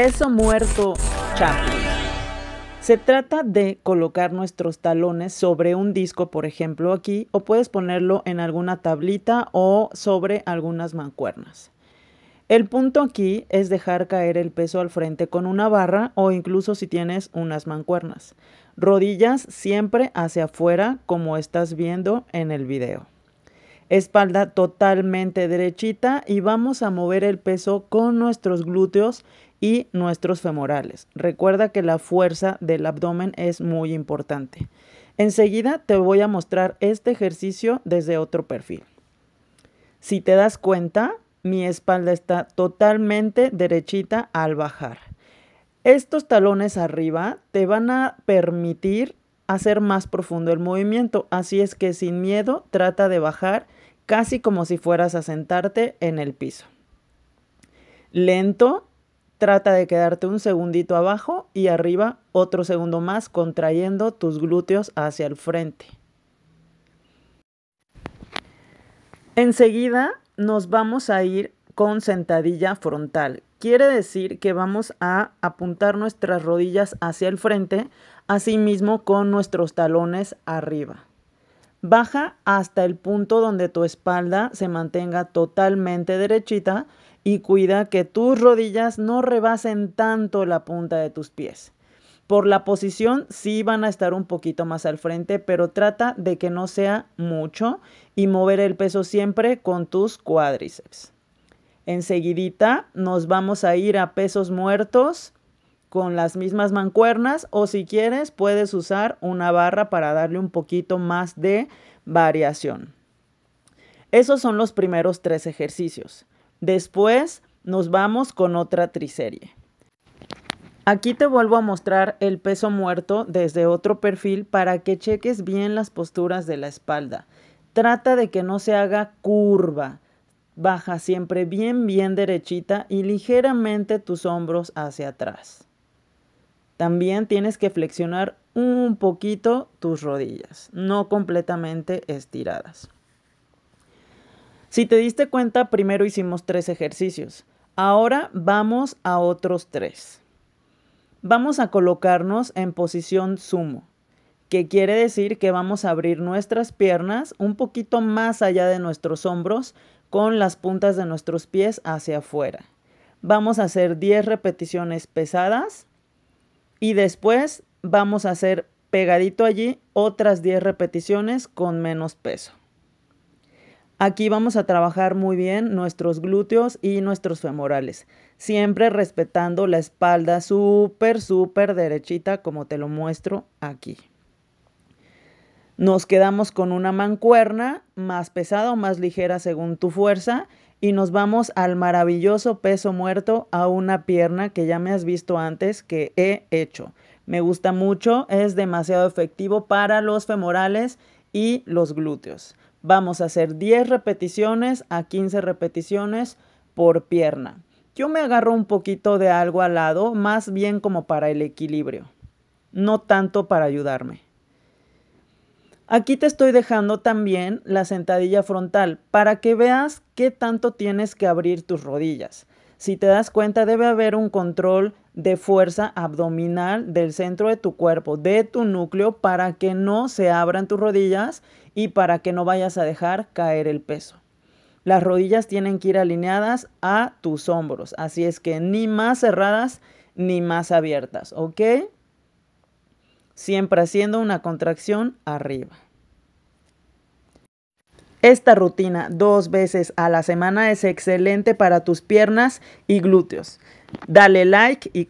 Peso muerto Se trata de colocar nuestros talones sobre un disco, por ejemplo, aquí, o puedes ponerlo en alguna tablita o sobre algunas mancuernas. El punto aquí es dejar caer el peso al frente con una barra o incluso si tienes unas mancuernas. Rodillas siempre hacia afuera como estás viendo en el video. Espalda totalmente derechita y vamos a mover el peso con nuestros glúteos y nuestros femorales. Recuerda que la fuerza del abdomen es muy importante. Enseguida te voy a mostrar este ejercicio desde otro perfil. Si te das cuenta, mi espalda está totalmente derechita al bajar. Estos talones arriba te van a permitir hacer más profundo el movimiento, así es que sin miedo trata de bajar casi como si fueras a sentarte en el piso. Lento Trata de quedarte un segundito abajo y arriba otro segundo más contrayendo tus glúteos hacia el frente. Enseguida nos vamos a ir con sentadilla frontal. Quiere decir que vamos a apuntar nuestras rodillas hacia el frente, asimismo con nuestros talones arriba. Baja hasta el punto donde tu espalda se mantenga totalmente derechita y cuida que tus rodillas no rebasen tanto la punta de tus pies. Por la posición sí van a estar un poquito más al frente, pero trata de que no sea mucho y mover el peso siempre con tus cuádriceps. Enseguidita nos vamos a ir a pesos muertos con las mismas mancuernas o si quieres puedes usar una barra para darle un poquito más de variación. Esos son los primeros tres ejercicios. Después nos vamos con otra triserie. Aquí te vuelvo a mostrar el peso muerto desde otro perfil para que cheques bien las posturas de la espalda. Trata de que no se haga curva. Baja siempre bien, bien derechita y ligeramente tus hombros hacia atrás. También tienes que flexionar un poquito tus rodillas, no completamente estiradas. Si te diste cuenta, primero hicimos tres ejercicios. Ahora vamos a otros tres. Vamos a colocarnos en posición sumo, que quiere decir que vamos a abrir nuestras piernas un poquito más allá de nuestros hombros con las puntas de nuestros pies hacia afuera. Vamos a hacer 10 repeticiones pesadas y después vamos a hacer pegadito allí otras 10 repeticiones con menos peso. Aquí vamos a trabajar muy bien nuestros glúteos y nuestros femorales, siempre respetando la espalda súper, súper derechita como te lo muestro aquí. Nos quedamos con una mancuerna más pesada o más ligera según tu fuerza y nos vamos al maravilloso peso muerto a una pierna que ya me has visto antes que he hecho. Me gusta mucho, es demasiado efectivo para los femorales y los glúteos. Vamos a hacer 10 repeticiones a 15 repeticiones por pierna. Yo me agarro un poquito de algo al lado, más bien como para el equilibrio, no tanto para ayudarme. Aquí te estoy dejando también la sentadilla frontal para que veas qué tanto tienes que abrir tus rodillas. Si te das cuenta, debe haber un control de fuerza abdominal del centro de tu cuerpo, de tu núcleo, para que no se abran tus rodillas y para que no vayas a dejar caer el peso. Las rodillas tienen que ir alineadas a tus hombros, así es que ni más cerradas ni más abiertas, ¿ok? Siempre haciendo una contracción arriba. Esta rutina dos veces a la semana es excelente para tus piernas y glúteos. Dale like y